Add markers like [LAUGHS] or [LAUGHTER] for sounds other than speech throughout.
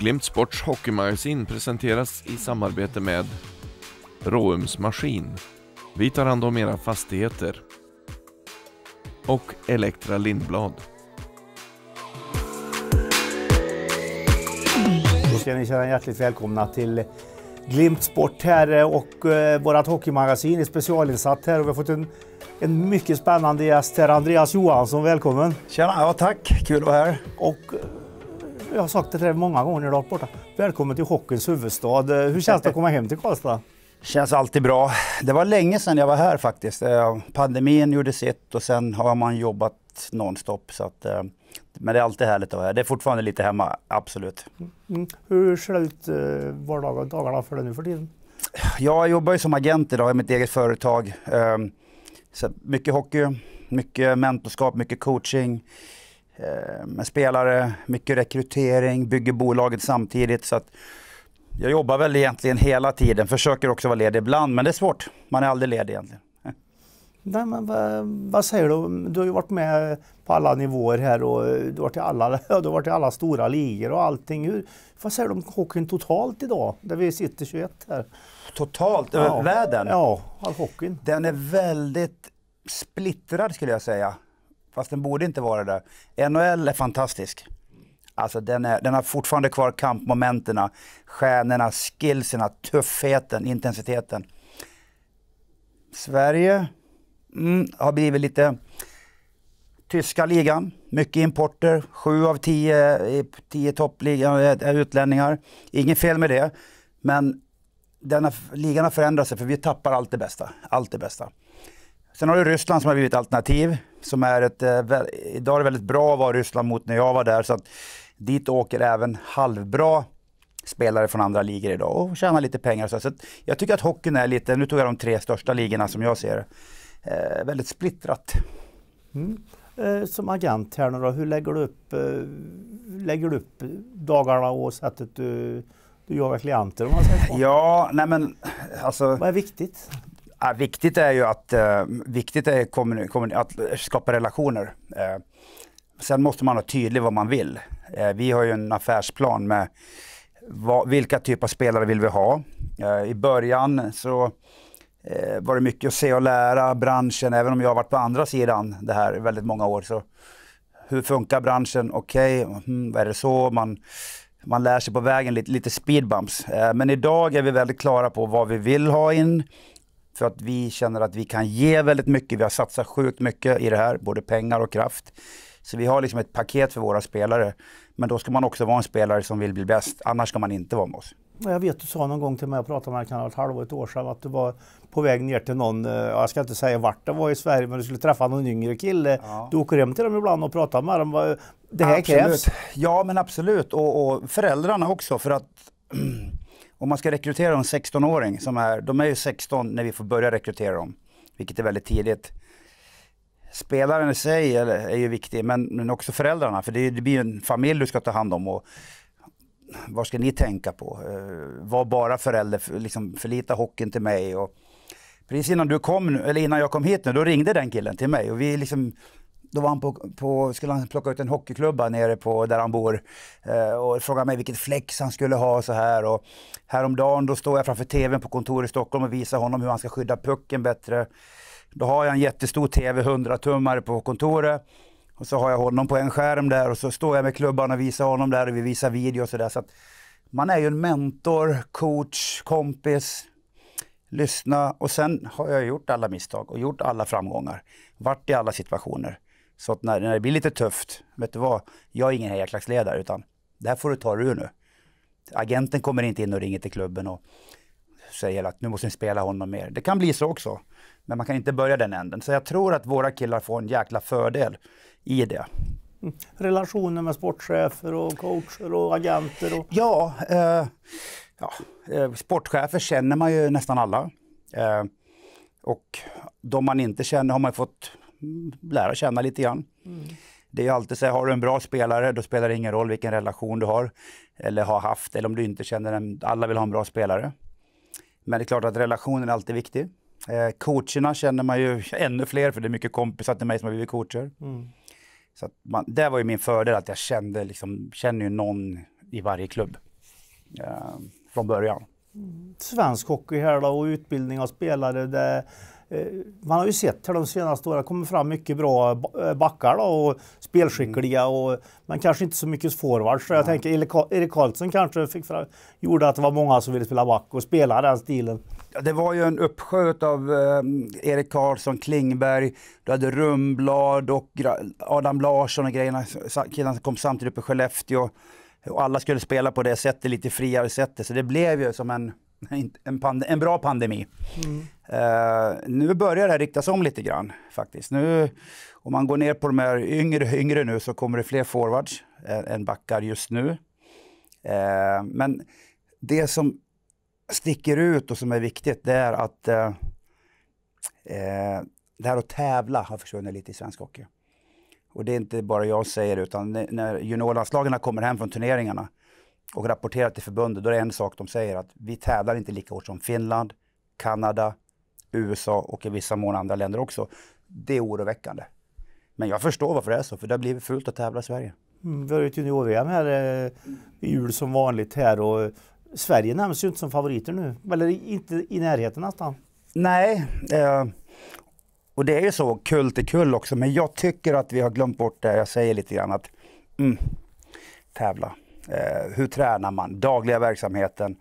Glimt Sports hockeymagasin presenteras i samarbete med Råums Maskin. Vi tar hand om era fastigheter. Och Elektra Lindblad. Då ska ni känna hjärtligt välkomna till Glimt Sport här eh, och eh, vårt hockeymagasin är specialinsatt här vi har fått en, en mycket spännande gäst här, Andreas Johansson. Välkommen! Tjena, ja tack! Kul att vara här. Och jag har sagt det till dig många gånger när du varit borta. Välkommen till hockeyns huvudstad. Eh, hur känns det att komma hem till Karlstad? Känns alltid bra. Det var länge sedan jag var här faktiskt. Eh, pandemin gjorde sitt och sen har man jobbat nonstop. Så att, eh, men det är alltid härligt att vara här. Det är fortfarande lite hemma, absolut. Mm. Hur ser det ut vardagen, dagarna för dig nu för tiden? Jag jobbar ju som agent idag i mitt eget företag. Ehm, så mycket hockey, mycket mentorskap, mycket coaching. Eh, med spelare, mycket rekrytering, bygger bolaget samtidigt. Så jag jobbar väl egentligen hela tiden, försöker också vara ledig ibland men det är svårt. Man är aldrig ledig egentligen. [LAUGHS] Nej, men vad, vad, säger du? Du har ju varit med på alla nivåer här och du har varit i alla, [LAUGHS] du har varit i alla stora ligor och allting. Hur, vad säger du om hockeyn totalt idag, där vi sitter 21 här? Totalt? Ja. Världen? Ja, all hockeyn. Den är väldigt splittrad skulle jag säga. Fast den borde inte vara det. NHL är fantastisk. Alltså den, är, den har fortfarande kvar kampmomenterna, stjärnorna, skillsen, tuffheten, intensiteten. Sverige mm, har blivit lite tyska ligan. Mycket importer. Sju av tio, eh, tio toppligan eh, är utlänningar. Inget fel med det. Men denna, ligan har förändrat sig för vi tappar allt det bästa. Allt det bästa. Sen har du Ryssland som har blivit ett alternativ. Som är ett, eh, idag är det väldigt bra att vara Ryssland mot när jag var där. Så att dit åker även halvbra spelare från andra ligor idag och tjänar lite pengar. Så, så jag tycker att hockeyn är lite, nu tog jag de tre största ligorna som jag ser det, eh, väldigt splittrat. Mm. Eh, som agent här nu då, hur lägger du upp, eh, lägger du upp dagarna och sättet du, du jagar klienter? Om man säger så. Ja, nej men alltså. Vad är viktigt? Ja, ah, viktigt är ju att, eh, viktigt är kommun, kommun, att skapa relationer. Eh, sen måste man vara tydlig vad man vill. Eh, vi har ju en affärsplan med vad, vilka typer av spelare vill vi ha. Eh, I början så eh, var det mycket att se och lära branschen, även om jag har varit på andra sidan det här väldigt många år. Så hur funkar branschen? Okej, okay, mm, är det så? Man, man lär sig på vägen lite, lite speedbumps. Eh, men idag är vi väldigt klara på vad vi vill ha in, för att vi känner att vi kan ge väldigt mycket. Vi har satsat sjukt mycket i det här, både pengar och kraft. Så vi har liksom ett paket för våra spelare. Men då ska man också vara en spelare som vill bli bäst. Annars ska man inte vara med oss. Jag vet du sa någon gång till mig, jag pratade med dig ett halvår, ett år sedan, att du var på väg ner till någon, eh, jag ska inte säga vart det var i Sverige, men du skulle träffa någon yngre kille. Ja. Du åker hem till dem ibland och pratar med dem. Det här absolut. krävs. Ja men absolut, och, och föräldrarna också för att [CLEARS THROAT] Om man ska rekrytera en 16-åring, som är, de är ju 16 när vi får börja rekrytera dem, vilket är väldigt tidigt. Spelaren i sig är ju viktig, men, men också föräldrarna, för det, det blir ju en familj du ska ta hand om. Och, vad ska ni tänka på? Eh, var bara förälder, liksom förlita hockeyn till mig. Och precis innan, du kom, eller innan jag kom hit nu, då ringde den killen till mig. Och vi liksom då var han på, på, skulle han plocka ut en hockeyklubba nere på där han bor eh, och frågade mig vilket flex han skulle ha så här. Och häromdagen då står jag framför tvn på kontor i Stockholm och visar honom hur han ska skydda pucken bättre. Då har jag en jättestor tv, 100-tummare på kontoret. Och så har jag honom på en skärm där och så står jag med klubban och visar honom där och vi visar video och Så, där. så att man är ju en mentor, coach, kompis, lyssna och sen har jag gjort alla misstag och gjort alla framgångar. Vart i alla situationer. Så att när, när det blir lite tufft, vet du vad? Jag är ingen hejarklacksledare utan det här får du ta dig ur nu. Agenten kommer inte in och ringer till klubben och säger att nu måste ni spela honom mer. Det kan bli så också. Men man kan inte börja den änden. Så jag tror att våra killar får en jäkla fördel i det. Relationer med sportchefer och coacher och agenter? Och... Ja, eh, ja eh, sportchefer känner man ju nästan alla. Eh, och de man inte känner har man fått lära känna lite grann. Mm. Det är ju alltid så här, har du en bra spelare, då spelar det ingen roll vilken relation du har eller har haft, eller om du inte känner den. Alla vill ha en bra spelare. Men det är klart att relationen är alltid viktig. Eh, coacherna känner man ju [LAUGHS] ännu fler, för det är mycket kompisar till mig som har blivit coacher. Mm. Så man, det var ju min fördel, att jag kände liksom, känner ju någon i varje klubb eh, från början. Mm. Svensk hockey här då, och utbildning av spelare, det Eh, man har ju sett hur de senaste åren det kommer fram mycket bra eh, backar då, och spelskickliga, mm. och, men kanske inte så mycket forwards. Så jag Nej. tänker Erik Karlsson kanske fick fram, gjorde att det var många som ville spela back och spela den stilen. Det var ju en uppsjö av eh, Erik Karlsson, Klingberg, du hade Rumblad och Adam Larsson och grejerna, killarna som kom samtidigt upp i Skellefteå. Och alla skulle spela på det sättet, lite friare sättet. Så det blev ju som en [LAUGHS] en, pande, en bra pandemi. Mm. Uh, nu börjar det här riktas om lite grann faktiskt. Nu, om man går ner på de här yngre, yngre nu så kommer det fler forwards än backar just nu. Uh, men det som sticker ut och som är viktigt det är att uh, det här att tävla har försvunnit lite i svensk hockey. Och det är inte bara jag säger utan när juniorlandslagarna kommer hem från turneringarna och rapporterar till förbundet, då är det en sak de säger att vi tävlar inte lika hårt som Finland, Kanada, USA och i vissa mån andra länder också. Det är oroväckande. Men jag förstår varför det är så, för det har blivit fult att tävla i Sverige. Mm, vi har ju ett junior-VM här eh, i jul som vanligt här och Sverige nämns ju inte som favoriter nu, eller inte i närheten nästan. Nej, eh, och det är ju så kull till kull också, men jag tycker att vi har glömt bort det. Jag säger lite grann att mm, tävla. Eh, hur tränar man? Dagliga verksamheten.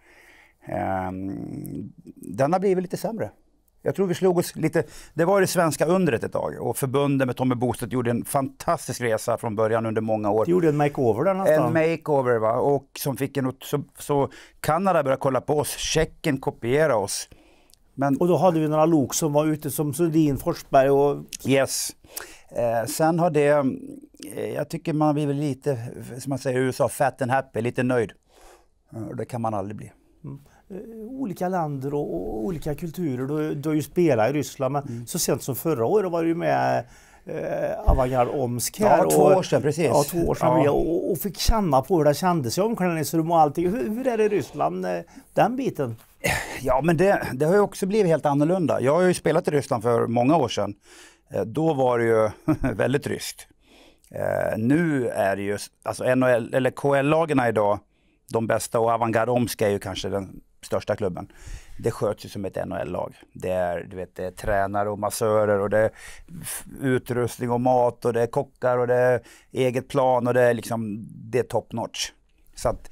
Eh, den har blivit lite sämre. Jag tror vi slog oss lite, det var det svenska undret ett tag och förbundet med Tommy Bostedt gjorde en fantastisk resa från början under många år. De gjorde en makeover där någonstans. En makeover va, och som fick en, så, så Kanada började kolla på oss, Tjeckien kopiera oss. Men, och då hade vi några lok som var ute som Sundin, Forsberg och... Yes. Eh, sen har det, eh, jag tycker man blir lite, som man säger i USA, fat and happy, lite nöjd. Eh, det kan man aldrig bli. Mm. Eh, olika länder och, och, olika kulturer. Du, du har ju spelat i Ryssland, men mm. så sent som förra året var du med eh, Avangard Omsk här. Ja, två år sedan precis. Ja, två år sedan ja. och, och, fick känna på hur det kändes i omklädningsrum och allting. Hur, hur är det i Ryssland, eh, den biten? Ja, men det, det har ju också blivit helt annorlunda. Jag har ju spelat i Ryssland för många år sedan. Eh, då var det ju [LAUGHS] väldigt ryskt. Eh, nu är det ju, alltså NHL, eller KL-lagen idag, de bästa och Avantgarde Omsk är ju kanske den största klubben. Det sköts ju som ett NHL-lag. Det är, du vet, det är tränare och massörer och det är utrustning och mat och det är kockar och det är eget plan och det är liksom, det är top notch. Så att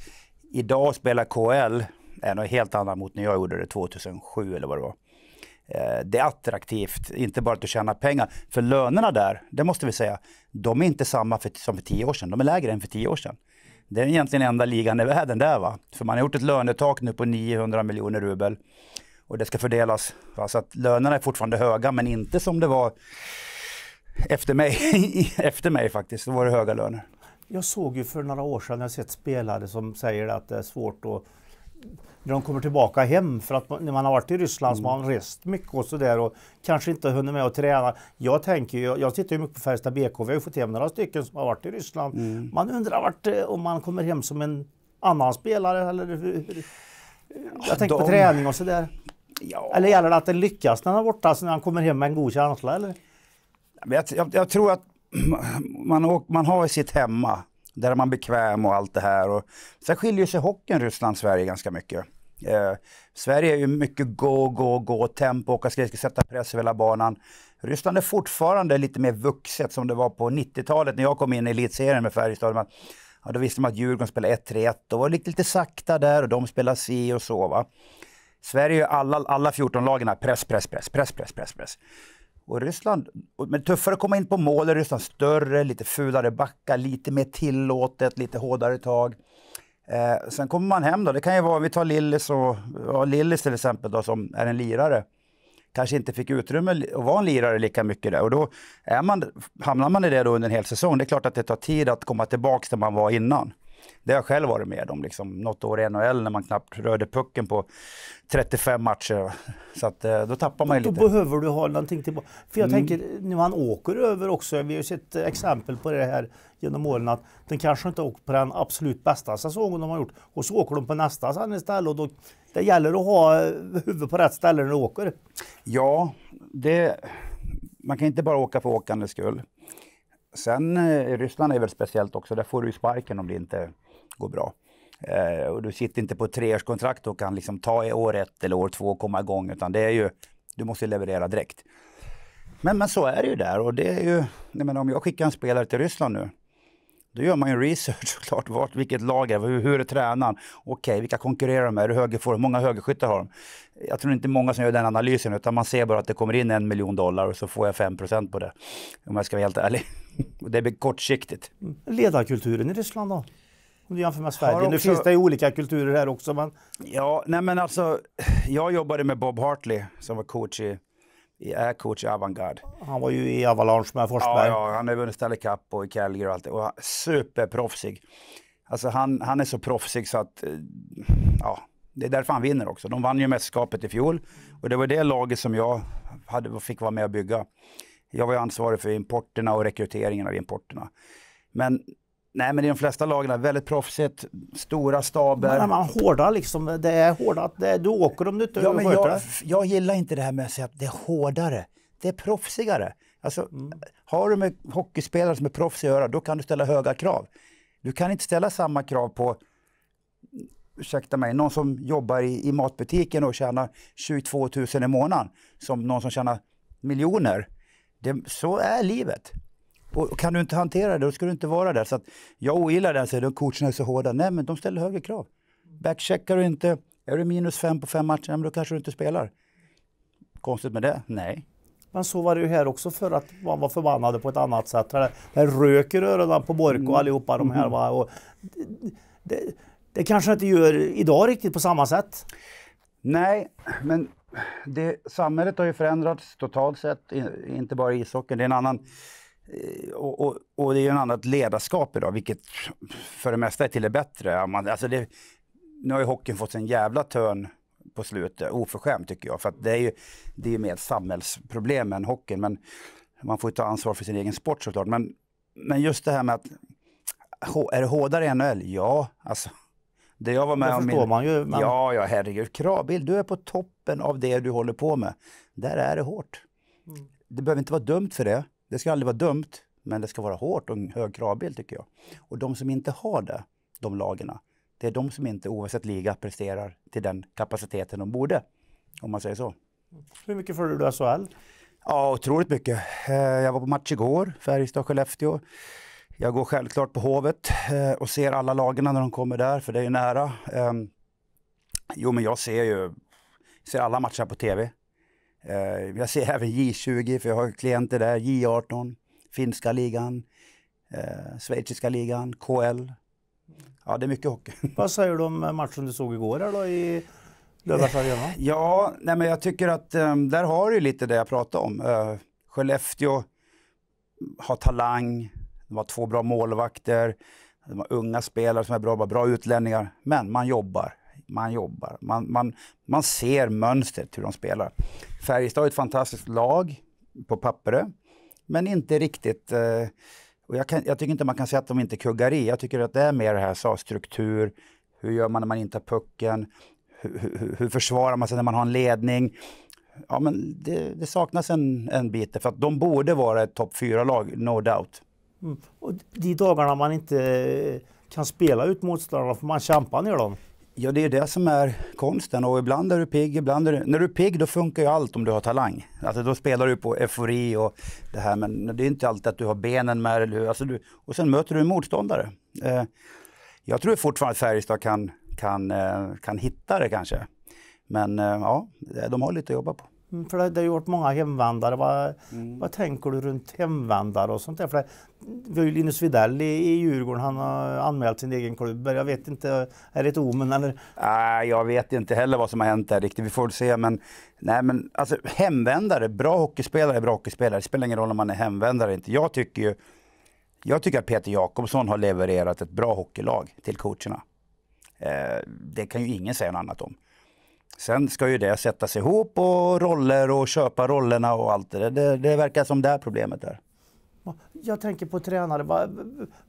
idag spela KL är något helt annat mot när jag gjorde det 2007 eller vad det var. Eh, det är attraktivt, inte bara att tjäna pengar. För lönerna där, det måste vi säga, de är inte samma för, som för tio år sedan. De är lägre än för tio år sedan. Det är egentligen enda ligan i världen där va. För man har gjort ett lönetak nu på 900 miljoner rubel. Och det ska fördelas. Va? Så att lönerna är fortfarande höga men inte som det var efter mig, [LAUGHS] efter mig faktiskt. Då var det höga löner. Jag såg ju för några år sedan, jag sett spelare som säger att det är svårt att när de kommer tillbaka hem. För att man, när man har varit i Ryssland mm. så har man rest mycket och sådär och kanske inte hunnit med att träna. Jag tänker ju, jag tittar ju mycket på Färjestad BK, vi har ju fått hem några stycken som har varit i Ryssland. Mm. Man undrar vart, eh, om man kommer hem som en annan spelare eller hur, Jag tänker de... på träning och sådär. Ja. Eller gäller det att det lyckas när han är borta, så när han kommer hem med en god känsla eller? Jag, jag, jag tror att [CLEARS THROAT] man, man har sitt hemma där är man bekväm och allt det här. Och sen skiljer sig hockeyn Ryssland-Sverige ganska mycket. Eh, Sverige är ju mycket gå, gå, gå, tempo, åka skridskor, sätta press över hela banan. Ryssland är fortfarande lite mer vuxet som det var på 90-talet när jag kom in i elitserien med Färjestad. Ja, då visste man att Djurgården spelade 1-3-1 då var lite, lite sakta där och de spelade si och så. Va? Sverige alla, alla 14 lagen här, press, press, press, press, press, press, press. Och Ryssland, men tuffare att komma in på mål, Ryssland större, lite fulare backar, lite mer tillåtet, lite hårdare tag. Eh, sen kommer man hem då, det kan ju vara, vi tar Lillis och, ja, Lillis till exempel då som är en lirare. Kanske inte fick utrymme att vara en lirare lika mycket där och då är man, hamnar man i det då under en hel säsong. Det är klart att det tar tid att komma tillbaks där man var innan. Det har jag själv varit med om. Liksom, något år i NHL när man knappt rörde pucken på 35 matcher. [LAUGHS] Så att, eh, då tappar man ju då lite. Då behöver du ha någonting tillbaka. För jag mm. tänker, nu han åker över också, vi har ju sett eh, exempel på det här genom åren att den kanske inte åkt på den absolut bästa säsongen de har gjort och så åker de på nästa sen istället och då det gäller att ha eh, huvudet på rätt ställe när du åker. Ja, det, man kan inte bara åka för åkandets skull. Sen eh, Ryssland är väl speciellt också, där får du sparken om det inte går bra. Eh, och du sitter inte på ett treårskontrakt och kan liksom ta i år ett eller år två och komma igång utan det är ju, du måste leverera direkt. Men, men så är det ju där och det är ju, jag menar, om jag skickar en spelare till Ryssland nu då gör man ju research [LAUGHS] såklart. Vart, vilket lag är hur, hur är tränaren? Okej, okay, vilka konkurrerar de med? Hur många högerskyttar har de? Jag tror inte många som gör den analysen utan man ser bara att det kommer in en miljon dollar och så får jag 5 på det. Om jag ska vara helt ärlig. [LAUGHS] det blir kortsiktigt. Mm. Ledarkulturen i Ryssland då? Om du jämför med Sverige. Också... Nu finns det ju olika kulturer här också. Men... Ja, nej men alltså. Jag jobbade med Bob Hartley som var coach i är coach avantgarde. Han var ju i Avalanche med Forsberg. Ja, ja han har vunnit Stanley Cup och i Calgary och allt det. Och superproffsig. Alltså han, han är så proffsig så att, eh, ja, det är därför han vinner också. De vann ju mästerskapet i fjol och det var det laget som jag hade, fick vara med och bygga. Jag var ju ansvarig för importerna och rekryteringen av importerna. Men Nej men i de flesta lagen är väldigt proffsigt, stora staber. Man, man hårdar liksom, det är hårdat, du åker om du inte ja, men jag, jag gillar inte det här med att säga att det är hårdare, det är proffsigare. Alltså, mm. Har du med hockeyspelare som är proffs att göra, då kan du ställa höga krav. Du kan inte ställa samma krav på, ursäkta mig, någon som jobbar i, i matbutiken och tjänar 22 000 i månaden som någon som tjänar miljoner. Det, så är livet. Och kan du inte hantera det, då ska du inte vara där. Så att jag ogillar det, säger de coacherna är så hårda. Nej, men de ställer högre krav. Backcheckar du inte, är du minus fem på fem matcher, men då kanske du inte spelar. Konstigt med det? Nej. Men så var det ju här också för att man var förbannade på ett annat sätt. Det, det rök i öronen på Borko och mm. allihopa de här. Mm. Va? Och det, det, det kanske inte gör idag riktigt på samma sätt. Nej, men det, samhället har ju förändrats totalt sett, inte bara ishockeyn. Det är en annan Eh, och, och, och, det är ju en annat ledarskap idag, vilket för det mesta är till det bättre. alltså det, nu har ju hockeyn fått en jävla törn på slutet, oförskämt tycker jag. För det är ju det är mer ett samhällsproblem än hockeyn. Men man får ju ta ansvar för sin egen sport såklart. Men, men just det här med att, är det hårdare i NHL? Ja, alltså. Det jag var med det förstår om min, man ju. Men... Ja, ja, herregud. Kravbild, du är på toppen av det du håller på med. Där är det hårt. Mm. Det behöver inte vara dumt för det. Det ska aldrig vara dumt, men det ska vara hårt och en hög kravbild tycker jag. Och de som inte har det, de lagarna, det är de som inte oavsett liga presterar till den kapaciteten de borde. Om man säger så. Hur mycket får du då SHL? Ja, otroligt mycket. Eh, jag var på match igår, Färjestad-Skellefteå. Jag går självklart på Hovet eh, och ser alla lagen när de kommer där, för det är ju nära. Ehm, jo, men jag ser ju ser alla matcher på tv. Eh, jag ser även J20, för jag har klienter där, J18, finska ligan, eh, schweiziska ligan, KL. Ja, det är mycket hockey. [LAUGHS] Vad säger du om matchen du såg igår här då i Löfbergs [LAUGHS] Arena? Ja, nej men jag tycker att ehm, där har du lite det jag pratade om. Eh, Skellefteå har talang, de har två bra målvakter, de har unga spelare som är bra, bra utlänningar, men man jobbar man jobbar. Man, man, man ser mönstret hur de spelar. Färjestad är ett fantastiskt lag på pappret, men inte riktigt... Eh, och jag, kan, jag, tycker inte man kan säga att de inte kuggar i. Jag tycker att det är mer det här sa, struktur, hur gör man när man inte har pucken, hur, hur, hur försvarar man sig när man har en ledning ja, men det, det, saknas en, en bit för att de borde vara ett topp fyra lag no doubt. Mm. Och de dagarna man inte kan spela ut motståndarna får man kämpa ner dem, Ja, det är det som är konsten och ibland är du pigg, ibland är du... När du är pigg då funkar ju allt om du har talang. Alltså då spelar du på eufori och det här men det är inte alltid att du har benen med eller alltså du... Och sen möter du en motståndare. Eh, jag tror fortfarande att Färjestad kan, kan, eh, kan hitta det kanske. Men eh, ja, de har lite att jobba på. Mm, för det, det har varit många hemvändare. Vad, mm. vad tänker du runt hemvändare och sånt där? För det, vi har ju Linus Widell i, i Djurgården, han har anmält sin egen klubb. Jag vet inte, är det ett omen eller? Nej, jag vet inte heller vad som har hänt där riktigt. Vi får se. Men, nej, men alltså, hemvändare, bra hockeyspelare är bra hockeyspelare. Det spelar ingen roll om man är hemvändare eller inte. Jag tycker ju jag tycker att Peter Jakobsson har levererat ett bra hockeylag till coacherna. Eh, det kan ju ingen säga något annat om. Sen ska ju det sättas ihop och roller och köpa rollerna och allt det Det, det verkar som det här problemet är. Jag tänker på tränare. Vad,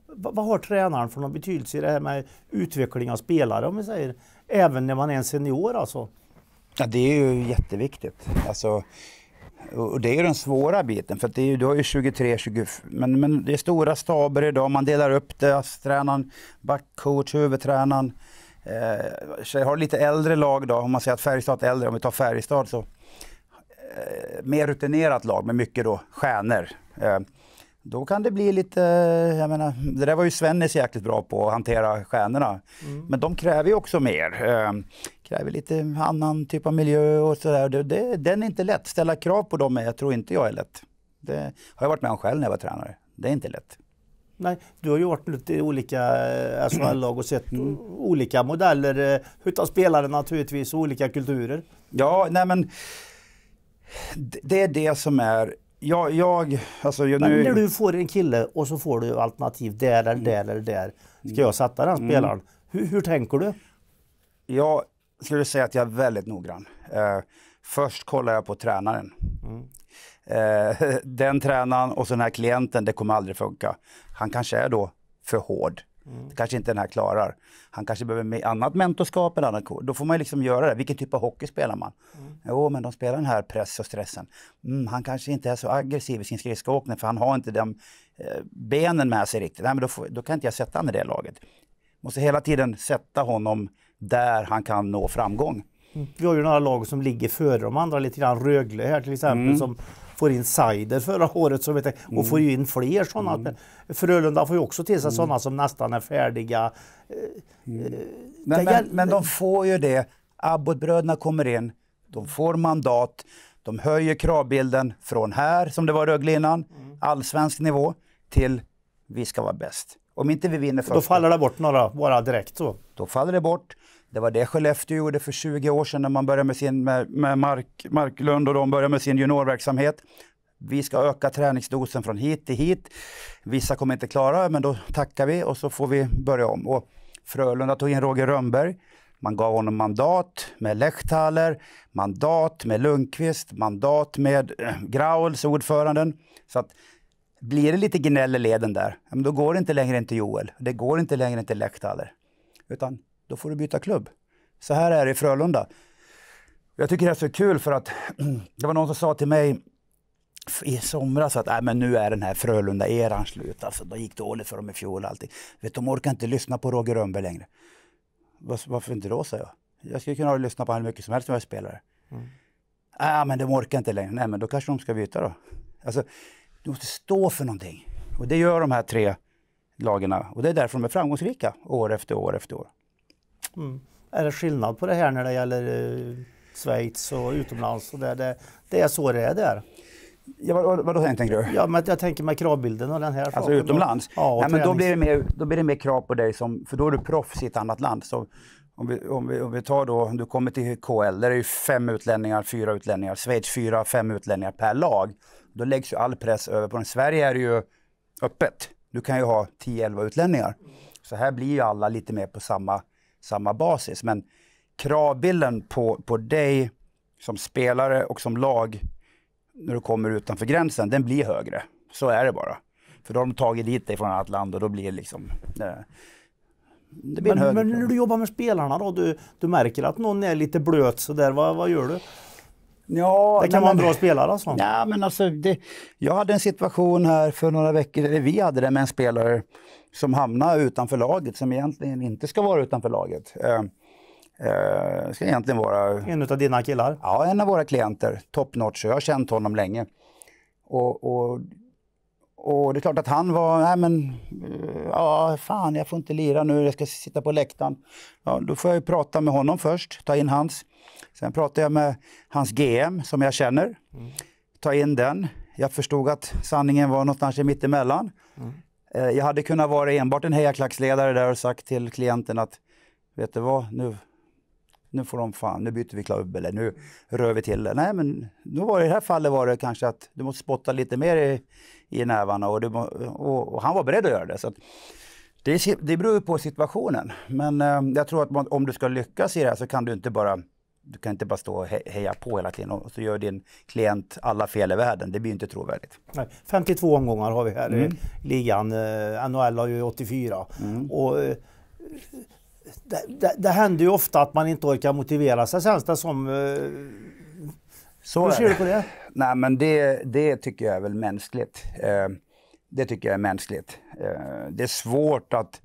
vad, har tränaren för någon betydelse i det här med utveckling av spelare om vi säger? Även när man är en senior alltså? Ja, det är ju jätteviktigt. Alltså, och det är ju den svåra biten för det är ju, du har ju 23, 24 men, men det är stora staber idag. Man delar upp det. Alltså, tränaren, backcoach, huvudtränaren Eh, har lite äldre lag då, om man säger att Färjestad är äldre, om vi tar Färjestad så eh, mer rutinerat lag med mycket då stjärnor. Eh, då kan det bli lite, jag menar, det där var ju Svennis jäkligt bra på att hantera stjärnorna. Mm. Men de kräver ju också mer. Eh, kräver lite annan typ av miljö och sådär. Det, det, den är inte lätt. Ställa krav på dem, jag tror inte jag är lätt. Det har jag varit med om själv när jag var tränare. Det är inte lätt. Nej, du har ju varit lite olika eh, SHL-lag och sett mm. olika modeller eh, utav spelare naturligtvis och olika kulturer. Ja, nej men det är det som är jag, jag, alltså jag, nu... Men när du får en kille och så får du alternativ där eller där eller mm. där. Ska mm. jag sätta den mm. spelaren? Mm. Hur, hur, tänker du? Jag skulle säga att jag är väldigt noggrann. Eh, först kollar jag på tränaren. Mm eh, [LAUGHS] den tränaren och så den här klienten, det kommer aldrig funka. Han kanske är då för hård. Mm. kanske inte den här klarar. Han kanske behöver annat mentorskap eller annat. Då får man ju liksom göra det. Vilken typ av hockey spelar man? Mm. Jo, men de spelar den här press och stressen. Mm, han kanske inte är så aggressiv i sin skridskoåkning för han har inte de eh, benen med sig riktigt. Nej, men då, får, då kan inte jag sätta honom i det laget. Måste hela tiden sätta honom där han kan nå framgång vi har ju några lag som ligger före de andra lite grann. Rögle här till exempel mm. som får in Seider förra året som vet, och mm. får ju in fler sådana. Mm. Frölunda får ju också till sig mm. sådana som nästan är färdiga. Eh, mm. Eh, men, men, men, de får ju det. Abbotbröderna kommer in, de får mandat, de höjer kravbilden från här, som det var Rögle innan, mm. allsvensk nivå, till vi ska vara bäst. Om inte vi vinner först. Då faller det bort några bara direkt så? Då faller det bort. Det var det Skellefteå gjorde för 20 år sedan när man började med, sin, med, med Mark, Marklund och de började med sin juniorverksamhet. Vi ska öka träningsdosen från hit till hit. Vissa kommer inte klara, men då tackar vi och så får vi börja om. Och Frölunda tog in Roger Rönnberg. Man gav honom mandat med Lechtaler, mandat med Lundqvist, mandat med eh, Grauls, ordföranden. Så att blir det lite gnäll i leden där, då går det inte längre inte Joel. Det går inte längre inte Lechtaler. Utan då får du byta klubb. Så här är det i Frölunda. Jag tycker det är så kul för att [CLEARS THROAT] det var någon som sa till mig i somras att äh, men nu är den här Frölunda-eran slut. Alltså, det gick dåligt för dem i fjol. och Allting. Vet, de orkar inte lyssna på Roger Rönnberg längre. Varför inte då, säger jag. Jag skulle kunna lyssna på honom mycket som helst när jag är spelare. Mm. Äh, men de orkar inte längre. Nej, men då kanske de ska byta då. Alltså, du måste stå för någonting. Och det gör de här tre lagarna. Och det är därför de är framgångsrika år efter år efter år. Mm. Är det skillnad på det här när det gäller eh, Schweiz och utomlands? Och där, det, det är så det är där. Ja, vad, vad, vad tänker du? Ja, men jag tänker med kravbilden och den här Alltså saken. utomlands? Ja, Nej, men då blir, det mer, då blir det mer krav på dig, som, för då är du proffs i ett annat land. Så om vi, om, vi, om vi tar då, om du kommer till KL, där är det fem utlänningar, fyra utlänningar, Schweiz fyra, fem utlänningar per lag. Då läggs ju all press över på den. Sverige är det ju öppet. Du kan ju ha 10-11 utlänningar. Så här blir ju alla lite mer på samma samma basis. Men kravbilden på, på dig som spelare och som lag när du kommer utanför gränsen, den blir högre. Så är det bara. För då har de tagit dit dig från ett annat land och då blir det liksom... Det, eh, det blir men, en men när du jobbar med spelarna då? Du, du märker att någon är lite blöt sådär, vad, vad gör du? Ja, det kan vara en bra spelare alltså? Nej, men alltså det, jag hade en situation här för några veckor, eller vi hade det med en spelare som hamnar utanför laget, som egentligen inte ska vara utanför laget. Eh, eh, ska egentligen vara... En av dina killar? Ja, en av våra klienter. Top notch. Jag har känt honom länge. Och, och, och det är klart att han var, nej men, eh, ja fan jag får inte lira nu, jag ska sitta på läktaren. Ja, då får jag prata med honom först, ta in hans. Sen pratade jag med hans GM som jag känner, mm. ta in den. Jag förstod att sanningen var någonstans i mittemellan. Mm. Eh, jag hade kunnat vara enbart en hejarklacksledare där och sagt till klienten att vet du vad, nu, nu får de fan, nu byter vi klubb eller nu rör vi till det. Nej, men då var det, i det här fallet var det kanske att du måste spotta lite mer i, i nävarna och, du, och, och han var beredd att göra det. Så att, det, det beror på situationen. Men eh, jag tror att man, om du ska lyckas i det här så kan du inte bara du kan inte bara stå och heja på hela tiden och så gör din klient alla fel i världen. Det blir inte trovärdigt. Nej, 52 omgångar har vi här mm. i ligan. Eh, NHL har ju 84. Mm. Och, eh, det, det, det, händer ju ofta att man inte orkar motivera sig känns det som. Eh, så Hur ser du på det? Nej men det, det tycker jag är väl mänskligt. Det tycker jag är mänskligt. Det är svårt att...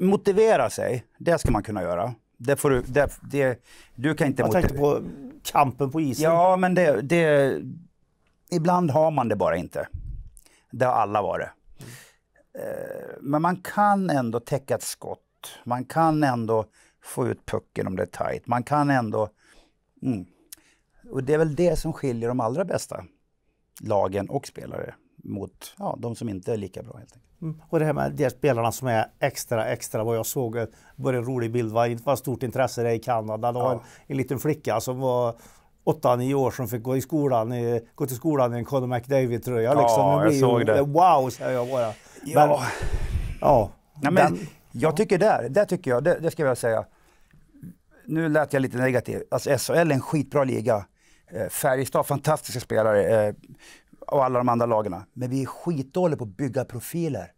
Motivera sig, det ska man kunna göra. Det får du, det, det, du kan inte... Jag tänkte på kampen på isen. Ja, men det, det... Ibland har man det bara inte. Det har alla varit. Mm. Men man kan ändå täcka ett skott. Man kan ändå få ut pucken om det är tajt. Man kan ändå... Mm. Och det är väl det som skiljer de allra bästa lagen och spelare mot ja, de som inte är lika bra helt enkelt. Mm. Och det här med de spelarna som är extra, extra vad jag såg, eh, var en rolig bild, vad, stort intresse det är i Kanada. De har en, en liten flicka som var 8-9 år som fick gå, i skolan i, gå till skolan i en Conor McDavid-tröja. Ja, liksom. jag blir, såg det. Wow, säger jag bara. Ja. Men, ja, Nej, men, den, jag tycker där, det tycker jag, det, det ska jag säga. Nu lät jag lite negativ. Alltså SHL är en skitbra liga. Eh, Färjestad, fantastiska spelare. Eh, och alla de andra lagen. Men vi är skitdåliga på att bygga profiler.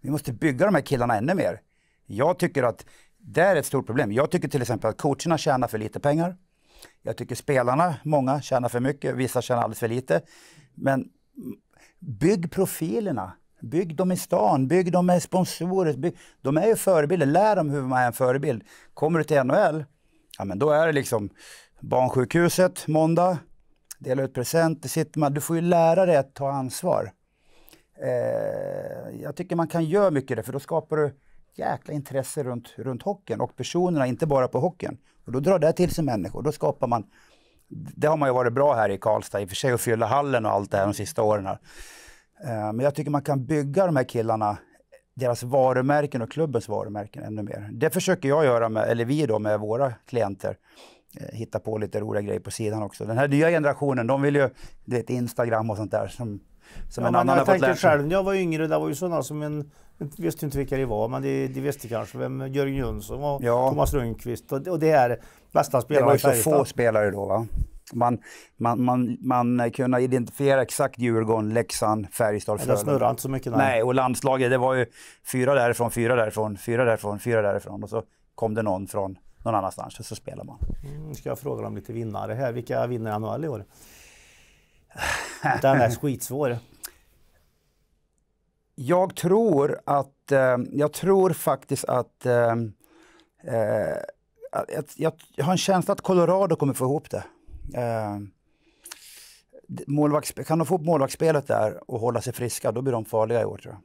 Vi måste bygga de här killarna ännu mer. Jag tycker att det är ett stort problem. Jag tycker till exempel att coacherna tjänar för lite pengar. Jag tycker spelarna, många, tjänar för mycket. Vissa tjänar alldeles för lite. Men bygg profilerna. Bygg dem i stan, bygg dem med sponsorer. Bygg... De är ju förebilder. Lär dem hur man är en förebild. Kommer du till NHL, ja men då är det liksom barnsjukhuset måndag, dela ut presenter. Sitter man, du får ju lära dig att ta ansvar. Eh, jag tycker man kan göra mycket det, för då skapar du jäkla intresse runt, runt hockeyn och personerna, inte bara på hockeyn. Och då drar det till sig människor. Då skapar man... Det har man ju varit bra här i Karlstad i och för sig, att fylla hallen och allt det här de sista åren. Här. Eh, men jag tycker man kan bygga de här killarna deras varumärken och klubbens varumärken ännu mer. Det försöker jag göra, med, eller vi då, med våra klienter. Eh, hitta på lite roliga grejer på sidan också. Den här nya generationen, de vill ju, du vet Instagram och sånt där som, som ja, en annan har fått lära sig. jag Själv när jag var yngre, det var ju sådana som en, jag visste inte vilka det var, men det, de visste kanske vem Jörgen Jönsson och ja. Thomas Rundqvist och, och det är bästa spelarna Det var ju så få spelare då va. Man, man, man, man kunde identifiera exakt Djurgården, Leksand, Färjestad, Frölunda. Det snurrade inte så mycket. Nej. nej, och landslaget, det var ju fyra därifrån, fyra därifrån, fyra därifrån, fyra därifrån och så kom det någon från någon annanstans och så spelar man. Mm, ska jag fråga om lite vinnare här. Vilka vinner NHL i år? [LAUGHS] Den är skitsvår. Jag tror att, eh, jag tror faktiskt att, eh, eh att jag, jag, har en känsla att Colorado kommer få ihop det. Eh, målvakt, kan de få upp målvaktsspelet där och hålla sig friska, då blir de farliga i år tror jag.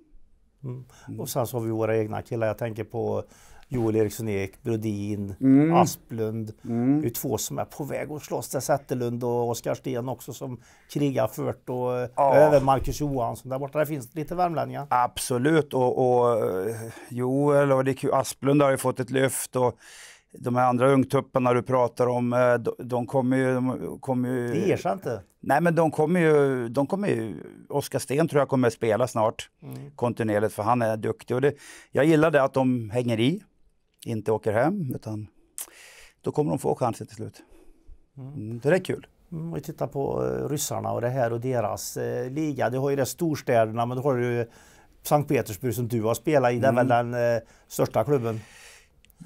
Mm. Mm. Och sen så har vi våra egna killar. Jag tänker på Joel Eriksson Ek, Brodin, mm. Asplund. Mm. Det är två som är på väg att slåss. Det är Zetterlund och Oskar Sten också som krigar fört och ja. även Marcus Johansson där borta. Det finns lite värmlänningar. Absolut och, och Joel och det är kul. Asplund har ju fått ett lyft och de här andra ungtupparna du pratar om, eh, de, kommer ju... De kommer ju det ger sig inte. Nej, men de kommer ju... De kommer ju Oskar Sten tror jag kommer spela snart mm. kontinuerligt, för han är duktig. Och det, jag gillar det att de hänger i inte åker hem. Utan då kommer de få chansen till slut. Mm, mm det är kul. Om mm, vi tittar på eh, ryssarna och det här och deras eh, liga. Du har ju det storstäderna men då har du Sankt Petersburg som du har spelat i. Det är mm. väl den eh, största klubben?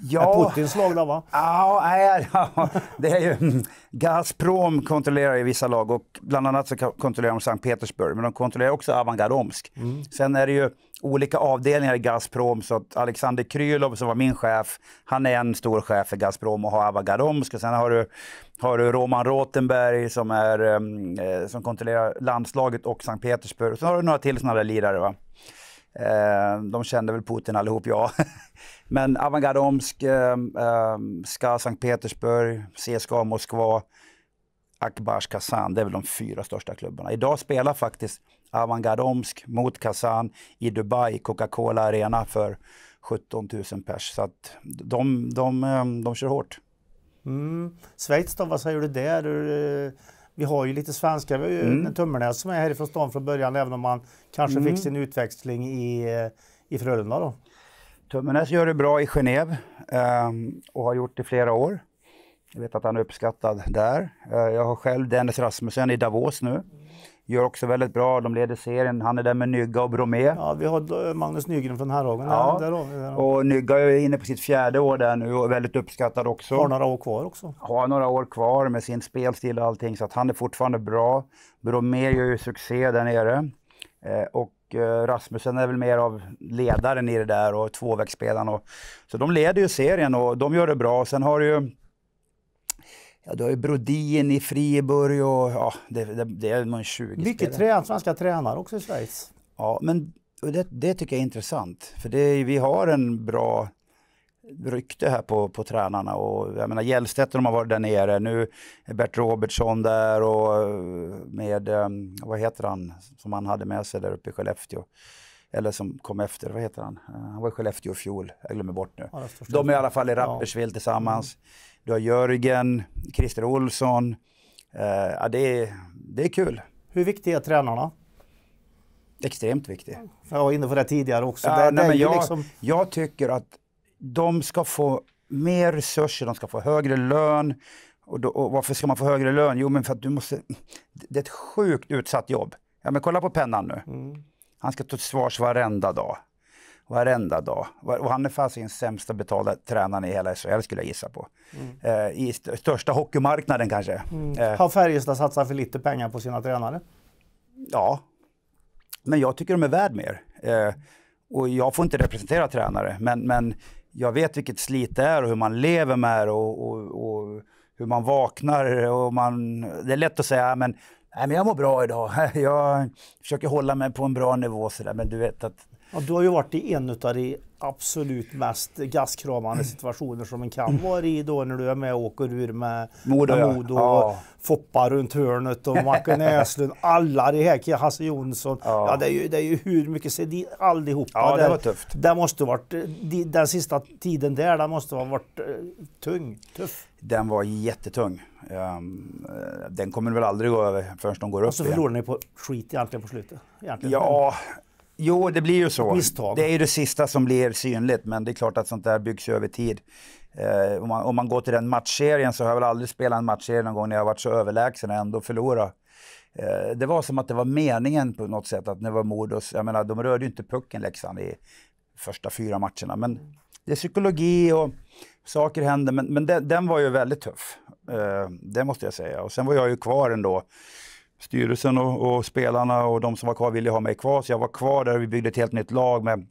Ja, är Putins lag då va? Ja, nej, ja, [LAUGHS] det är ju... Gazprom kontrollerar ju vissa lag och bland annat så kontrollerar de Sankt Petersburg men de kontrollerar också Avangard Omsk. Mm. Sen är det ju olika avdelningar i Gazprom. Så att Alexander Krylov som var min chef, han är en stor chef för Gazprom och har Ava Gadomsk. Och sen har du, har du Roman Rotenberg som, är, ehm, eh, som kontrollerar landslaget och Sankt Petersburg. Och sen har du några till sådana där lirare. Va? Ehm, de kände väl Putin allihop, ja. [LAUGHS] Men Avangardomsk, ehm, SKA Sankt Petersburg, CSKA Moskva, Akbars Kazan, det är väl de fyra största klubbarna. Idag spelar faktiskt Avangardomsk mot Kazan i Dubai, Coca-Cola Arena för 17 000 pers. Så att de, de, eh, de, kör hårt. Mm. Schweiz då, vad säger du där? Eh, vi har ju lite svenskar, mm. Tummernes som är härifrån stan från början, även om man kanske mm. fick sin utväxling i, eh, i Frölunda då. Tummernes gör det bra i Genève um, och har gjort det i flera år. Jag vet att han är uppskattad där. Uh, jag har själv Dennis Rasmussen i Davos nu. Gör också väldigt bra. De leder serien. Han är där med Nygga och Bromé. Ja, vi har Magnus Nygren från Herrhagen. Ja. Där, där, Och Nygga är inne på sitt fjärde år där nu och väldigt uppskattad också. Har några år kvar också. Har några år kvar med sin spelstil och allting, så att han är fortfarande bra. Bromé gör ju succé där nere. Eh, och eh, Rasmussen är väl mer av ledaren i det där och tvåvägsspelaren. Och, så de leder ju serien och de gör det bra. Sen har du ju Ja, du har ju Brodin i Friburg och ja, det, det, det är man 20 Mycket trän, svenska tränare också i Schweiz. Ja, men det, det, tycker jag är intressant. För det, vi har en bra rykte här på, på tränarna. Och, jag menar Hjälstedt de har varit där nere. Nu är Bert Robertsson där och eh, med, eh, vad heter han, som han hade med sig där uppe i Skellefteå eller som kom efter, vad heter han? Eh, han var i Skellefteå i fjol, jag glömmer bort nu. Ja, de är i alla fall i Rapperswil ja. tillsammans. Mm. Du har Jörgen, Christer Olsson. Eh, ja, det, är, det är kul. Hur viktiga är tränarna? Extremt viktig. Jag var inne på det tidigare också. Ja, det, nej, det jag, liksom... jag tycker att de ska få mer resurser, de ska få högre lön. Och, då, och, varför ska man få högre lön? Jo, men för att du måste... Det är ett sjukt utsatt jobb. Ja, men kolla på pennan nu. Mm. Han ska ta till svars varenda dag. Varenda dag. Och han är fasen sämsta betalda tränaren i hela SHL skulle jag gissa på. Mm. Eh, I st största hockeymarknaden kanske. Mm. Eh. Har Färjestad satsat för lite pengar på sina tränare? Ja. Men jag tycker de är värd mer. Eh, och jag får inte representera tränare, men, men jag vet vilket slit det är och hur man lever med det och, och, och hur man vaknar. Och man, det är lätt att säga, ah, men Nej, men jag mår bra idag. [LAUGHS] Jag försöker hålla mig på en bra nivå. Så där. Men du vet att... Ja, du har ju varit i en av de absolut mest gastkramande mm. situationer som en kan vara i då när du är med och åker ur med Modo, med Modo och ja. Foppa runt hörnet och Mackan Öslund. Alla de här, Hasse Jonsson. Ja. ja. det, är ju, det är ju hur mycket, se, de, allihopa. Ja, det, var tufft. Det måste varit, de, den sista tiden där, den måste ha varit eh, tung, tuff. Den var jättetung. Um, den kommer väl aldrig gå över förrän de går och upp igen. Och så förlorade ni på skit egentligen på slutet. Egentligen. Ja, Jo, det blir ju så. Misstag. Det är ju det sista som blir synligt, men det är klart att sånt där byggs över tid. Eh, om, man, om, man, går till den matchserien så har jag väl aldrig spelat en matchserie någon gång när jag varit så överlägsen och ändå förlorat. Eh, det var som att det var meningen på något sätt att det var Modos. Jag menar, de rörde ju inte pucken Leksand i första fyra matcherna, men det är psykologi och saker händer. Men, men den, den var ju väldigt tuff. Eh, det måste jag säga. Och sen var jag ju kvar ändå styrelsen och, och, spelarna och de som var kvar ville ha mig kvar. Så jag var kvar där och vi byggde ett helt nytt lag med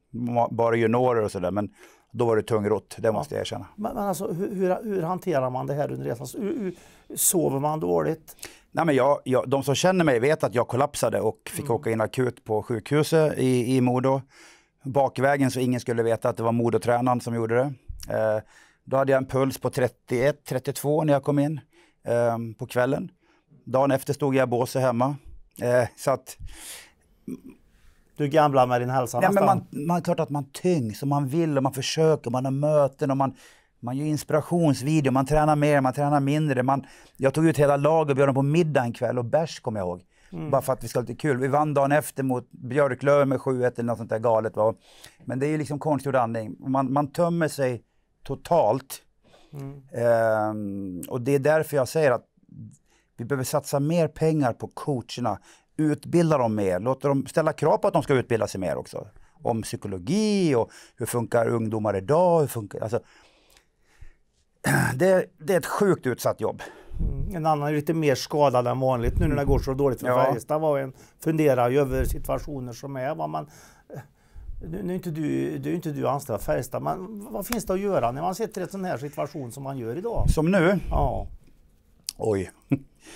bara juniorer och sådär. Men då var det tungrott, det måste jag erkänna. Men, men alltså, hur, hur, hanterar man det här under resan? Hur, hur, sover man dåligt? Nej, men jag, jag, de som känner mig vet att jag kollapsade och fick mm. åka in akut på sjukhuset i, i Modo. Bakvägen så ingen skulle veta att det var Modotränaren som gjorde det. Eh, då hade jag en puls på 31-32 när jag kom in eh, på kvällen. Dagen efter stod jag i båset hemma. Eh, så att... Du gamblar med din hälsa ja, men man, man, Klart att man tyngs och man vill och man försöker. Man har möten och man, man gör inspirationsvideor. Man tränar mer, man tränar mindre. Man, jag tog ut hela laget och bjöd dem på middag en kväll och bärs kommer jag ihåg. Mm. Bara för att vi ska ha lite kul. Vi vann dagen efter mot Björklöven med 7-1 eller något sånt där galet. Va? Men det är ju liksom konstgjord andning. Man, man tömmer sig totalt. Mm. Ehm, och det är därför jag säger att vi behöver satsa mer pengar på coacherna, utbilda dem mer, låta dem ställa krav på att de ska utbilda sig mer också. Om psykologi och hur funkar ungdomar idag? Hur funkar, alltså, det, det är ett sjukt utsatt jobb. Mm. En annan är lite mer skadad än vanligt nu när det mm. går så dåligt för ja. Färjestad. Var en funderar ju över situationer som är. Vad man, eh, nu är inte du, du, är inte du anställd av Färjestad, men vad finns det att göra när man sitter i en sån här situation som man gör idag? Som nu? Ja. Oj.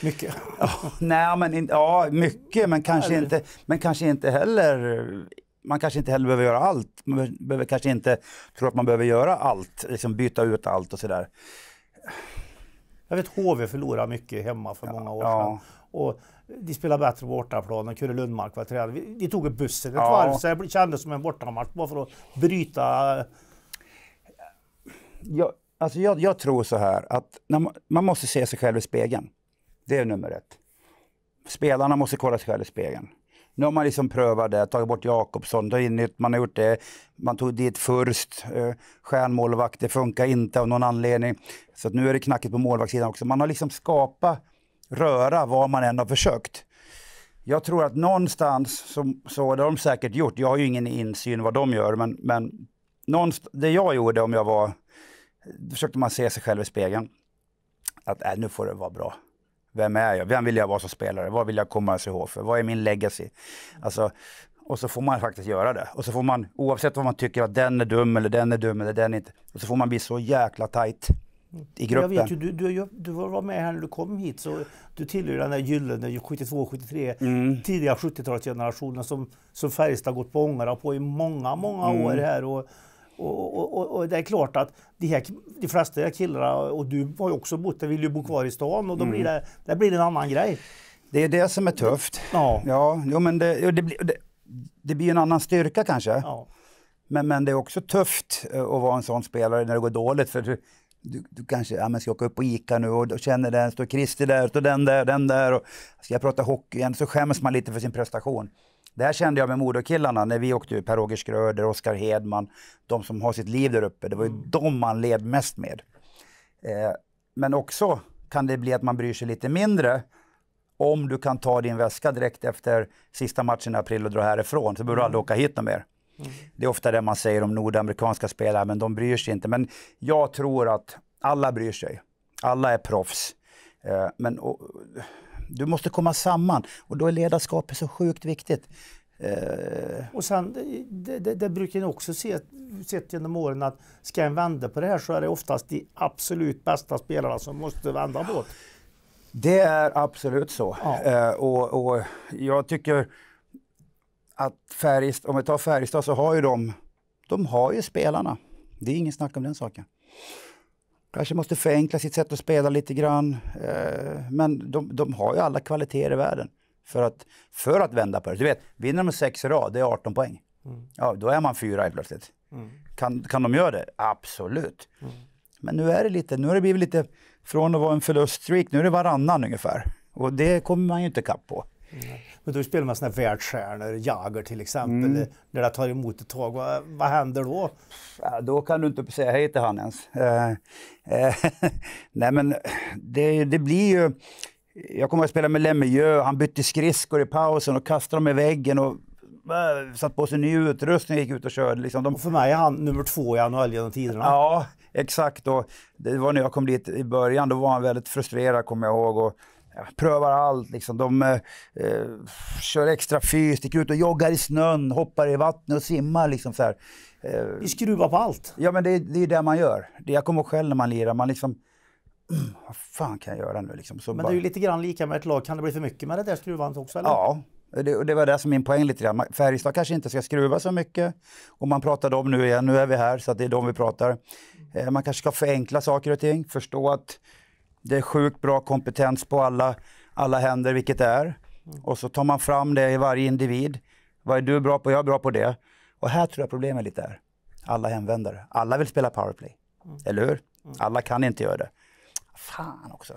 Mycket? ja, nej, men in, ja, mycket, men kanske, inte, men kanske inte heller... Man kanske inte heller behöver göra allt. Man behöver kanske inte tro att man behöver göra allt, liksom byta ut allt och sådär. Jag vet HV förlorade mycket hemma för ja, många år ja. sedan. Och de spelade bättre på bortaplan och Kurre Lundmark var tränare. De tog bussen ett ja. varv så det kändes som en bortamatch bara för att bryta... Eh, ja, alltså jag, jag, tror så här att man, man, måste se sig själv i spegeln. Det är nummer ett. Spelarna måste kolla sig själva i spegeln. Nu har man liksom prövat det, tagit bort Jakobsson, då man har gjort det. Man tog dit Furst, eh, stjärnmålvakt, det funkar inte av någon anledning. Så nu är det knackigt på målvaktssidan också. Man har liksom skapat röra vad man än har försökt. Jag tror att någonstans, som, så det har de säkert gjort, jag har ju ingen insyn vad de gör, men, men det jag gjorde om jag var då försökte man se sig själv i spegeln. Att äh, nu får det vara bra. Vem är jag? Vem vill jag vara som spelare? Vad vill jag komma ihåg för? Vad är min legacy? Alltså, och så får man faktiskt göra det. Och så får man, oavsett vad man tycker att den är dum eller den är dum eller den är inte. Och så får man bli så jäkla tight i gruppen. Jag vet ju, du, du, du var med här när du kom hit. Så du tillhör den där gyllene 72, 73, mm. tidiga 70-talsgenerationen som, som Färjestad gått på ångarna på i många, många mm. år här. Och, och, och, och, det är klart att de, här, de flesta killarna, och du har ju också bott där, vill ju bo kvar i stan och då blir mm. det, det blir en annan grej. Det är det som är tufft. Ja. ja jo, men det, det, blir, det, det blir en annan styrka kanske. Ja. Men, men det är också tufft eh, att vara en sån spelare när det går dåligt. För du, du, du kanske ja, men ska åka upp på Ica nu och känner den, står Christer där, står den där, den där. Och ska jag prata hockey igen så skäms man lite för sin prestation. Det här kände jag med Modokillarna när vi åkte ut. Per-Åge Schröder, Oskar Hedman, de som har sitt liv där uppe. Det var ju mm. de man led mest med. Eh, men också kan det bli att man bryr sig lite mindre om du kan ta din väska direkt efter sista matchen i april och dra härifrån. Så behöver du aldrig mm. åka hit något mer. Mm. Det är ofta det man säger om nordamerikanska spelare, men de bryr sig inte. Men jag tror att alla bryr sig. Alla är proffs. Eh, men du måste komma samman och då är ledarskapet så sjukt viktigt. Eh, och sen, det, det, det brukar ni också se sett genom åren att ska en vända på det här så är det oftast de absolut bästa spelarna som måste vända på det. Det är absolut så. Ja. Eh, och, och, jag tycker att Färjestad, om vi tar Färjestad så har ju de, de har ju spelarna. Det är ingen snack om den saken. Kanske måste förenkla sitt sätt att spela lite grann. Eh, men de, de har ju alla kvaliteter i världen för att, för att vända på det. Du vet, vinner de sex i rad, det är 18 poäng. Mm. Ja, då är man fyra helt plötsligt. Mm. Kan, kan de göra det? Absolut. Mm. Men nu är det lite, nu har det blivit lite, från att vara en förluststreak, nu är det varannan ungefär. Och det kommer man ju inte kapp på. Men då spelar man sådana här världsstjärnor, Jagger till exempel, mm. när det tar emot ett tag. Vad, vad händer då? Ja, då kan du inte säga hej till han ens. Eh, eh, [LAUGHS] nej men det, det blir ju... Jag kommer att spela med Lemieux, han bytte skridskor i pausen och kastade dem i väggen. Och eh, satt på sig ny utrustning och gick ut och körde. Liksom de... och för mig är han nummer två i NHL genom tiderna. Ja, exakt. Och det var när jag kom dit i början, då var han väldigt frustrerad kommer jag ihåg. Och Ja, prövar allt. Liksom. De eh, eh kör extra fys, sticker ut och joggar i snön, hoppar i vattnet och simmar. Liksom, så här. Eh, Vi skruvar på allt. Ja, men det, det är det man gör. Det jag kommer ihåg själv när man lirar. Man liksom, [CLEARS THROAT] vad fan kan jag göra nu? Liksom, men bara... det är ju lite grann lika med ett lag. Kan det bli för mycket med det där skruvandet också? Eller? Ja, det, det, var det som min poäng lite grann. Färjestad kanske inte ska skruva så mycket. Och man pratar om nu igen, nu är vi här så att det är de vi pratar. Eh, man kanske ska förenkla saker och ting, förstå att det är sjukt bra kompetens på alla, alla händer, vilket det är. Och så tar man fram det i varje individ. Vad är du bra på? Jag är bra på det. Och här tror jag problemet lite är. Alla hemvändare. Alla vill spela powerplay. Mm. Eller hur? Mm. Alla kan inte göra det. Fan också.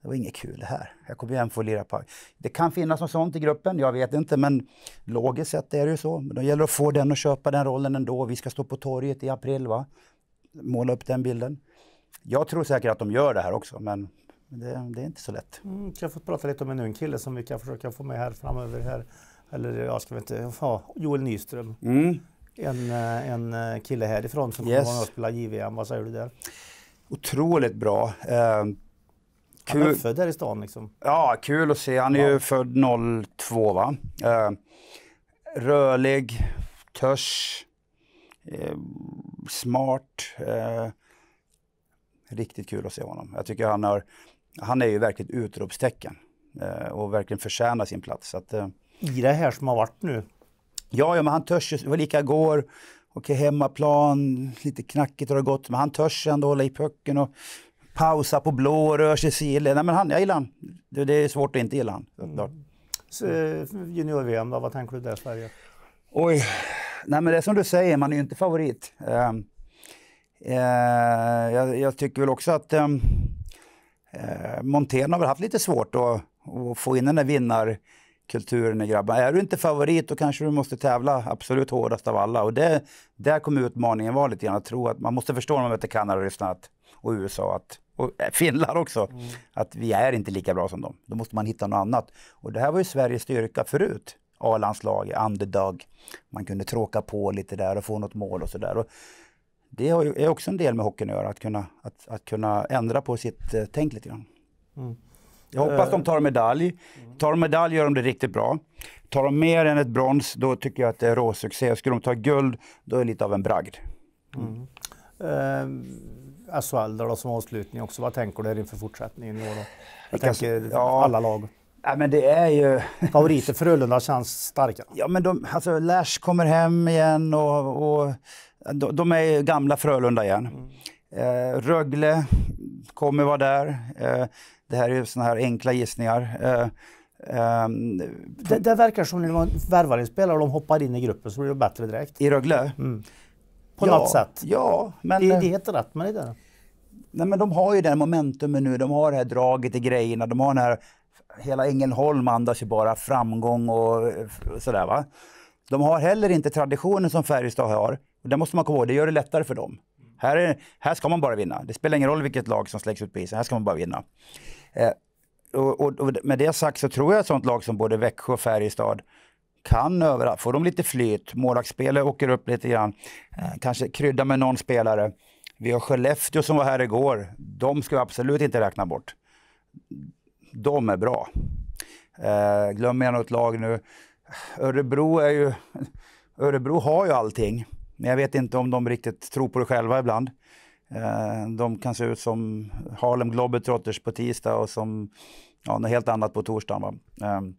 Det var inget kul det här. Jag kommer igen få lira powerplay. Det kan finnas något sånt i gruppen, jag vet inte. Men logiskt sett är det ju så. Men då gäller det att få den att köpa den rollen ändå. Vi ska stå på torget i april. va? Måla upp den bilden jag tror säkert att de gör det här också, men det, det är inte så lätt. Mm, jag få prata lite om en ung kille som vi kan försöka få med här framöver. Här. Eller jag ska inte... Ja, Joel Nyström. Mm. En, eh, en eh, kille härifrån som yes. kommer vara spela JVM. Vad säger du där? Otroligt bra. Eh, Kul. Han är född här i stan liksom. Ja, kul att se. Han är ja. ju född 02 va. Eh, rörlig, törs, eh, smart. Eh, Riktigt kul att se honom. Jag tycker han, har, han är ju verkligen ett utropstecken eh, och verkligen förtjänar sin plats. Så att, eh, I det här som har varit nu? Ja, ja men han törs ju. Det var lika igår. Okej, hemmaplan, lite knackigt har det gått, men han törs ändå hålla i pucken och pausa på blå och rör sig sidled. Nej, men han, jag gillar han. Det, det, är svårt att inte gilla honom. Mm. Eh, Junior-VM då, vad tänker du där Sverige? Oj, nej men det är som du säger, man är ju inte favorit. Um, Eh, jag, jag, tycker väl också att ehm, eh, Montén har väl haft lite svårt att, att få in den där vinnarkulturen i grabbarna. Är du inte favorit då kanske du måste tävla absolut hårdast av alla. Och det, där kommer utmaningen vara lite grann. Att tro att man måste förstå när man möter Kanada, Ryssland att, och USA att, och eh, Finland också, mm. att vi är inte lika bra som dem. Då måste man hitta något annat. Och det här var ju Sveriges styrka förut. A-landslag, underdog. Man kunde tråka på lite där och få något mål och sådär det är också en del med hockeyn att göra, att kunna, att, att kunna ändra på sitt eh, tänk lite grann. Mm. Jag hoppas eh. de tar medalj. Tar de medalj gör de det riktigt bra. Tar de mer än ett brons, då tycker jag att det är råsuccé. Skulle de ta guld, då är det lite av en bragd. Mm. mm. Eh, SHL då som avslutning också, vad tänker du inför fortsättningen Då? Jag tänker ja. alla lag. Ja, men det är ju... [LAUGHS] Favoriter Frölunda känns starka. Ja, men de, alltså, Lash kommer hem igen och, och de, de är gamla Frölunda igen. Mm. Eh, Rögle kommer vara där. Eh, det här är ju såna här enkla gissningar. Eh, ehm, det, det, verkar som när man värvar en spelare och de hoppar in i gruppen så blir det bättre direkt. I Rögle? Mm. På ja, något sätt. Ja, men... Det, det heter eh, rätt, men det är Nej, men de har ju det momentumet nu. De har det här draget i grejerna. De har den här... Hela Ängelholm andas ju bara framgång och eh, sådär va. De har heller inte traditionen som Färjestad har. Och där måste man komma ihåg, det gör det lättare för dem. Här, är, här ska man bara vinna. Det spelar ingen roll vilket lag som släcks ut på isen, här ska man bara vinna. Eh, och, och, och, med det sagt så tror jag ett sånt lag som både Växjö och Färjestad kan överallt. Får de lite flyt, målvaktsspelet åker upp lite grann, eh, kanske krydda med någon spelare. Vi har Skellefteå som var här igår. De ska vi absolut inte räkna bort. De är bra. Eh, glömmer jag något lag nu? Örebro är ju... Örebro har ju allting. Men jag vet inte om de riktigt tror på det själva ibland. Eh, de kan se ut som Harlem Globetrotters på tisdag och som ja, något helt annat på torsdagen. Ehm,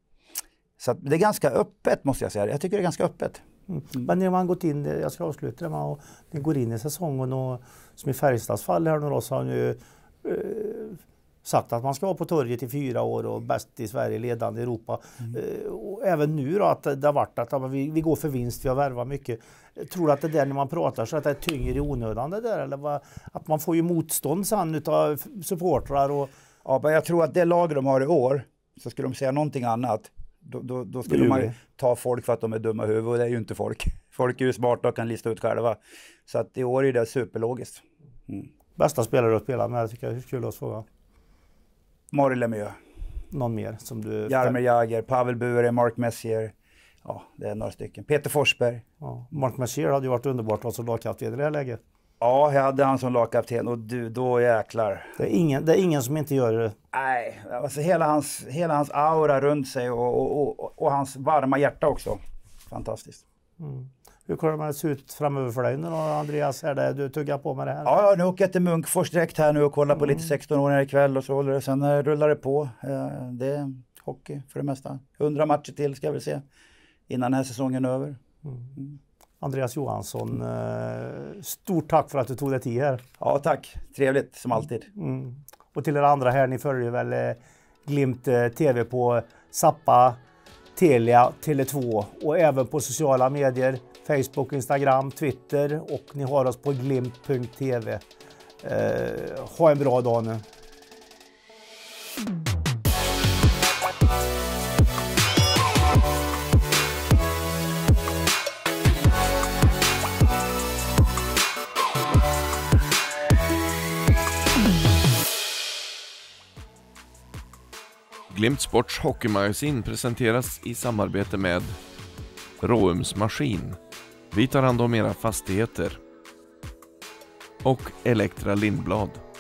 så det är ganska öppet måste jag säga. Jag tycker det är ganska öppet. Mm. Men när man gått in, jag ska avsluta det med att ni går in i säsongen och som i Färjestads fall här nu då så har han ju eh, sagt att man ska vara på torget i fyra år och bäst i Sverige, ledande i Europa. Mm. Eh, och även nu då att det har varit att vi, vi, går för vinst, vi har värvat mycket. Tror du att det där när man pratar så att det tynger i onödan det där eller vad, att man får ju motstånd sen utav supportrar och... Ja, men jag tror att det lag de har i år, så skulle de säga någonting annat, då, då, då skulle man ju ta folk för att de är dumma huvud och det är ju inte folk. [LAUGHS] Folk är ju smarta och kan lista ut själva. Så att i år är det superlogiskt. Mm. Bästa spelare att spela med tycker jag, kul att fråga. Mario Lemieux. Någon mer som du... Jaromir Jagr, Pavel Bure, Mark Messier. Ja, det är några stycken. Peter Forsberg. Ja. Mark Messier hade ju varit underbart att ha som lagkapten i det här läget. Ja, jag hade han som lagkapten och du, då jäklar. Det är ingen, det är ingen som inte gör det. Nej, alltså hela hans, hela hans aura runt sig och, och, och, och hans varma hjärta också. Fantastiskt. Mm. Hur kommer det se ut framöver för dig nu Andreas? Är det, du tuggar på med det här? Ja, nu åker jag till Munkfors direkt här nu och kollar på mm. lite 16-åringar ikväll och så håller det. Sen eh, rullar det på. Eh, det är hockey för det mesta. 100 matcher till ska vi se innan den här säsongen är över. Mm. mm. Andreas Johansson, eh, stort tack för att du tog dig tid här. Ja, tack. Trevligt som alltid. Mm. Och till er andra här, ni följer väl Glimt TV på Zappa Telia, Tele2 och även på sociala medier, Facebook, Instagram, Twitter och ni har oss på glimt.tv. Eh, ha en bra dag nu. Glimt Sports hockeymagasin presenteras i samarbete med Råums Maskin. Vi tar hand om era fastigheter. Och Elektra Lindblad.